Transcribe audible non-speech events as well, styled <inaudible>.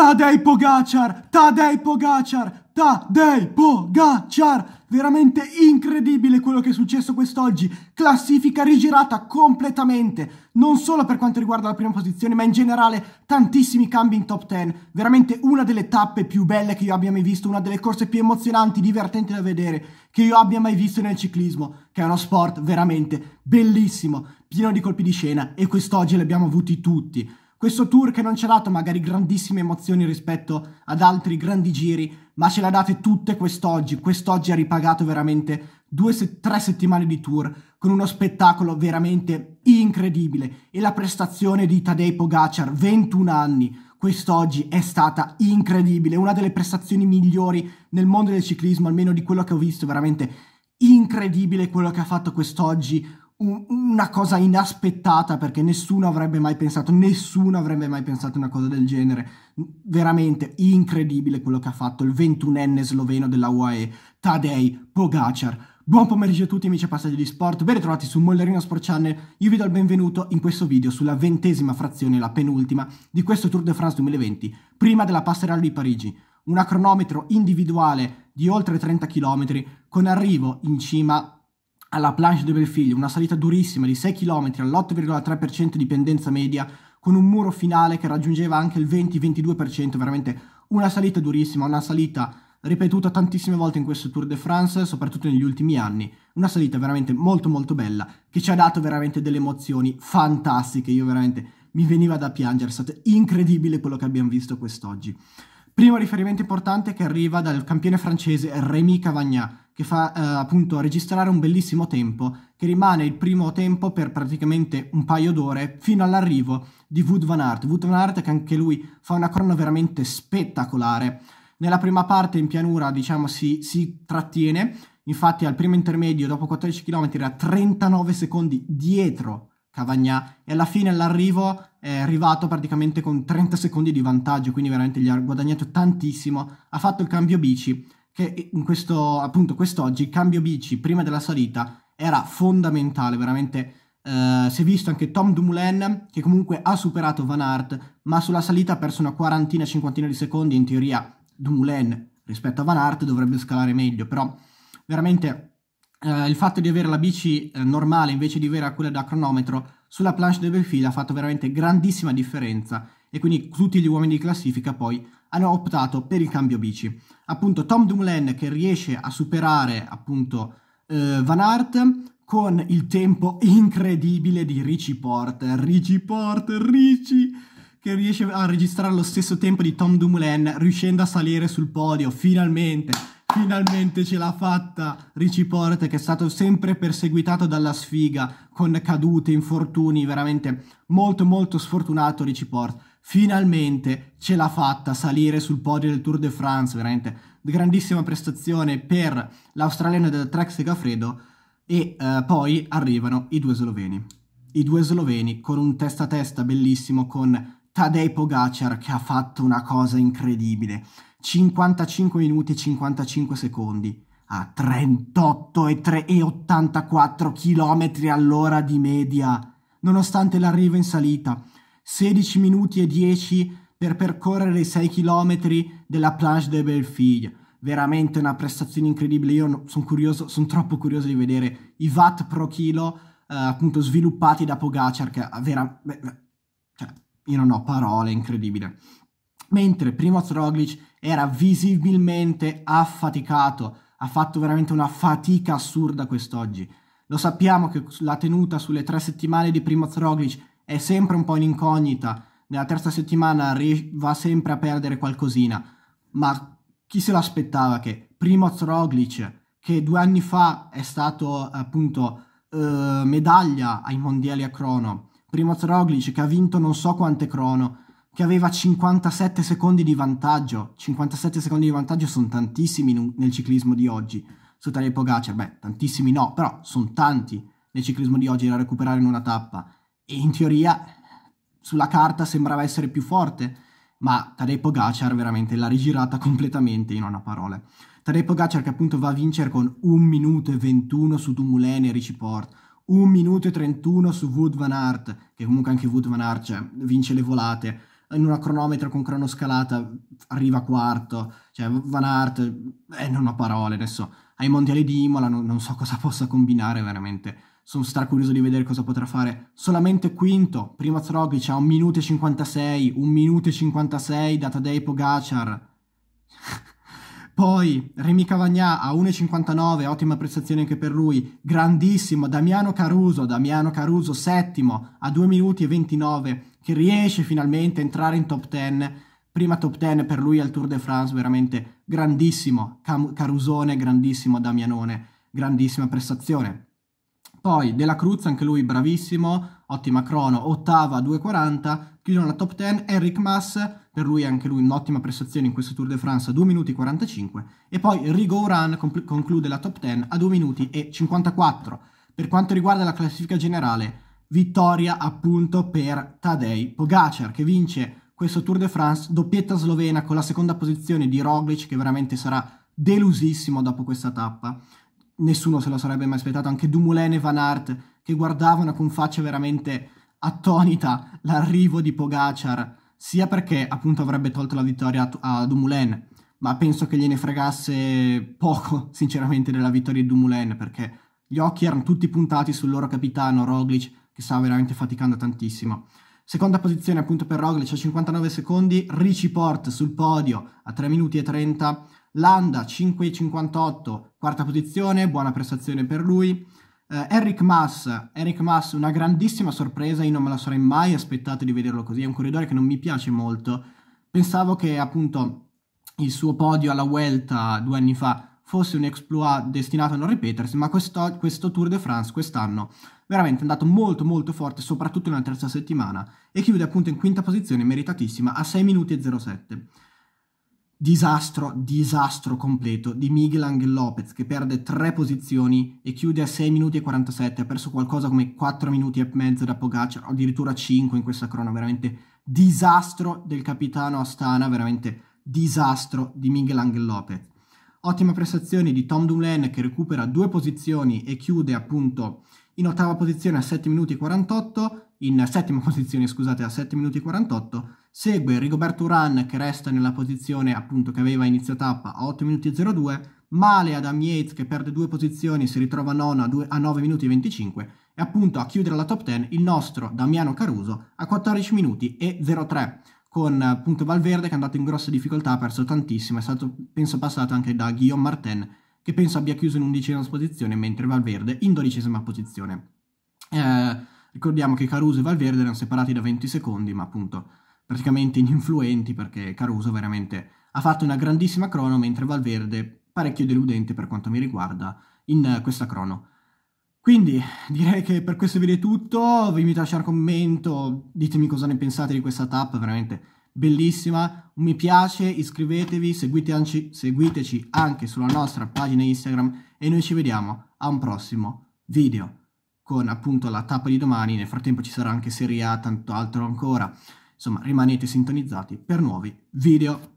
Tadej Pogacar, Tadej Pogacar, Tadej Pogacar. Veramente incredibile quello che è successo quest'oggi. Classifica rigirata completamente, non solo per quanto riguarda la prima posizione, ma in generale tantissimi cambi in top 10. Veramente una delle tappe più belle che io abbia mai visto, una delle corse più emozionanti, divertenti da vedere, che io abbia mai visto nel ciclismo, che è uno sport veramente bellissimo, pieno di colpi di scena e quest'oggi li abbiamo avuti tutti. Questo tour che non ci ha dato magari grandissime emozioni rispetto ad altri grandi giri, ma ce le ha date tutte quest'oggi. Quest'oggi ha ripagato veramente due, se- tre settimane di tour con uno spettacolo veramente incredibile. E la prestazione di Tadej Pogacar, 21 anni, quest'oggi è stata incredibile. Una delle prestazioni migliori nel mondo del ciclismo, almeno di quello che ho visto, veramente incredibile quello che ha fatto quest'oggi una cosa inaspettata perché nessuno avrebbe mai pensato, nessuno avrebbe mai pensato una cosa del genere. Veramente incredibile quello che ha fatto il 21enne sloveno della UAE, Tadej Pogacar. Buon pomeriggio a tutti amici a Passaggi di Sport, ben ritrovati su Mollerino Sport Channel, io vi do il benvenuto in questo video sulla ventesima frazione, la penultima, di questo Tour de France 2020, prima della passerella di Parigi, una cronometro individuale di oltre 30 km con arrivo in cima alla Planche de Belfiglio, una salita durissima di 6 km all'8,3% di pendenza media, con un muro finale che raggiungeva anche il 20-22%, veramente una salita durissima, una salita ripetuta tantissime volte in questo Tour de France, soprattutto negli ultimi anni, una salita veramente molto molto bella, che ci ha dato veramente delle emozioni fantastiche, io veramente mi veniva da piangere, è stato incredibile quello che abbiamo visto quest'oggi. Primo riferimento importante che arriva dal campione francese Rémi Cavagnat, che fa eh, appunto registrare un bellissimo tempo, che rimane il primo tempo per praticamente un paio d'ore fino all'arrivo di Wood Van Aert. Wood Van Aert che anche lui fa una corna veramente spettacolare. Nella prima parte in pianura diciamo si, si trattiene, infatti al primo intermedio dopo 14 km era 39 secondi dietro Cavagnà e alla fine all'arrivo è arrivato praticamente con 30 secondi di vantaggio, quindi veramente gli ha guadagnato tantissimo, ha fatto il cambio bici che in questo, appunto quest'oggi, il cambio bici prima della salita era fondamentale, veramente. Uh, si è visto anche Tom Dumoulin che comunque ha superato Van Aert, ma sulla salita ha perso una quarantina, cinquantina di secondi. In teoria, Dumoulin rispetto a Van Aert dovrebbe scalare meglio, però veramente uh, il fatto di avere la bici uh, normale invece di avere quella da cronometro sulla planche del Belfield ha fatto veramente grandissima differenza. E quindi tutti gli uomini di classifica poi hanno optato per il cambio bici. Appunto Tom Dumoulin che riesce a superare appunto eh, Van Aert con il tempo incredibile di Richie Porter, Richie Porter, Richie che riesce a registrare lo stesso tempo di Tom Dumoulin riuscendo a salire sul podio finalmente Finalmente ce l'ha fatta Richie Porter che è stato sempre perseguitato dalla sfiga con cadute, infortuni, veramente molto molto sfortunato Richie Porter finalmente ce l'ha fatta salire sul podio del Tour de France, veramente grandissima prestazione per l'australiano del Trek Segafredo e eh, poi arrivano i due sloveni. I due sloveni con un testa a testa bellissimo con Tadej Pogacar che ha fatto una cosa incredibile. 55 minuti e 55 secondi a 38 e, 3, e 84 km all'ora di media, nonostante l'arrivo in salita 16 minuti e 10 per percorrere i 6 km della Planche de Bellefille. Veramente una prestazione incredibile. Io sono curioso, sono troppo curioso di vedere i watt pro chilo eh, appunto sviluppati da Pogacar che vera... Beh, cioè, io non ho parole, incredibile. Mentre Primoz Roglic era visibilmente affaticato, ha fatto veramente una fatica assurda quest'oggi. Lo sappiamo che la tenuta sulle tre settimane di Primoz Roglic è sempre un po' in incognita. Nella terza settimana va sempre a perdere qualcosina, ma chi se l'aspettava che Primoz Roglic, che due anni fa è stato appunto eh, medaglia ai mondiali a crono, Primoz Roglic che ha vinto non so quante crono, che aveva 57 secondi di vantaggio, 57 secondi di vantaggio sono tantissimi nel ciclismo di oggi, su Tadej Pogacar, beh, tantissimi no, però sono tanti nel ciclismo di oggi da recuperare in una tappa e in teoria sulla carta sembrava essere più forte, ma Tadej Pogacar veramente l'ha rigirata completamente in una parola. Tadej Pogacar che appunto va a vincere con 1 minuto e 21 su Dumoulin e Riciport, 1 minuto e 31 su Wood Van Aert, che comunque anche Wood Van Aert cioè, vince le volate, in una cronometra con cronoscalata arriva quarto, cioè Van Aert, eh, non ho parole adesso, ai mondiali di Imola non, non so cosa possa combinare veramente sono stracurioso di vedere cosa potrà fare. Solamente quinto, prima Zrogic a 1 minuto e 56, 1 minuto e 56 da Tadej Pogacar. Poi Remy Cavagnà a 1,59, ottima prestazione anche per lui, grandissimo. Damiano Caruso, Damiano Caruso settimo a 2 minuti e 29, che riesce finalmente a entrare in top 10. Prima top 10 per lui al Tour de France, veramente grandissimo. Cam- Carusone, grandissimo. Damianone, grandissima prestazione. Poi Della Cruz, anche lui bravissimo, ottima crono, ottava a 2.40, chiudono la top 10, Enric Mas, per lui anche lui un'ottima prestazione in questo Tour de France a 2 minuti e 45 e poi Rigo Run conclude la top 10 a 2 minuti e 54. Per quanto riguarda la classifica generale, vittoria appunto per Tadej Pogacar che vince questo Tour de France, doppietta slovena con la seconda posizione di Roglic che veramente sarà delusissimo dopo questa tappa nessuno se lo sarebbe mai aspettato, anche Dumoulin e Van Aert che guardavano con faccia veramente attonita l'arrivo di Pogacar, sia perché appunto avrebbe tolto la vittoria a, Dumoulin, ma penso che gliene fregasse poco <laughs> sinceramente della vittoria di Dumoulin, perché gli occhi erano tutti puntati sul loro capitano Roglic, che stava veramente faticando tantissimo. Seconda posizione appunto per Roglic a 59 secondi, Richie Port sul podio a 3 minuti e 30, Landa 5,58, quarta posizione, buona prestazione per lui. Uh, Eric Mass, Eric Mass, una grandissima sorpresa, io non me la sarei mai aspettato di vederlo così, è un corridore che non mi piace molto. Pensavo che appunto il suo podio alla Vuelta due anni fa fosse un exploit destinato a non ripetersi, ma questo, questo Tour de France quest'anno veramente è andato molto molto forte, soprattutto nella terza settimana, e chiude appunto in quinta posizione meritatissima a 6 minuti e 07. Disastro, disastro completo di Miguel Angel Lopez che perde tre posizioni e chiude a 6 minuti e 47, ha perso qualcosa come 4 minuti e mezzo da Pogacar, addirittura 5 in questa crona, veramente disastro del capitano Astana, veramente disastro di Miguel Angel Lopez. Ottima prestazione di Tom Dumoulin che recupera due posizioni e chiude appunto in ottava posizione a 7 minuti e 48, in settima <laughs> posizione, scusate, a 7 minuti e 48. Segue Rigoberto Uran che resta nella posizione appunto che aveva inizio tappa a 8 minuti e 02. Male Adam Yates che perde due posizioni, si ritrova nono a, 2, a 9 minuti e 25. E appunto a chiudere la top 10 il nostro Damiano Caruso a 14 minuti e 03 con appunto Valverde che è andato in grosse difficoltà, ha perso tantissimo, è stato penso passato anche da Guillaume Martin che penso abbia chiuso in undicesima posizione mentre Valverde in dodicesima posizione. Eh, Ricordiamo che Caruso e Valverde erano separati da 20 secondi, ma appunto praticamente ininfluenti perché Caruso veramente ha fatto una grandissima crono, mentre Valverde parecchio deludente per quanto mi riguarda in questa crono. Quindi direi che per questo video è tutto, vi invito a lasciare un commento, ditemi cosa ne pensate di questa tappa, veramente bellissima, un mi piace, iscrivetevi, seguite seguiteci anche sulla nostra pagina Instagram e noi ci vediamo a un prossimo video con appunto la tappa di domani, nel frattempo ci sarà anche Serie A, tanto altro ancora. Insomma, rimanete sintonizzati per nuovi video.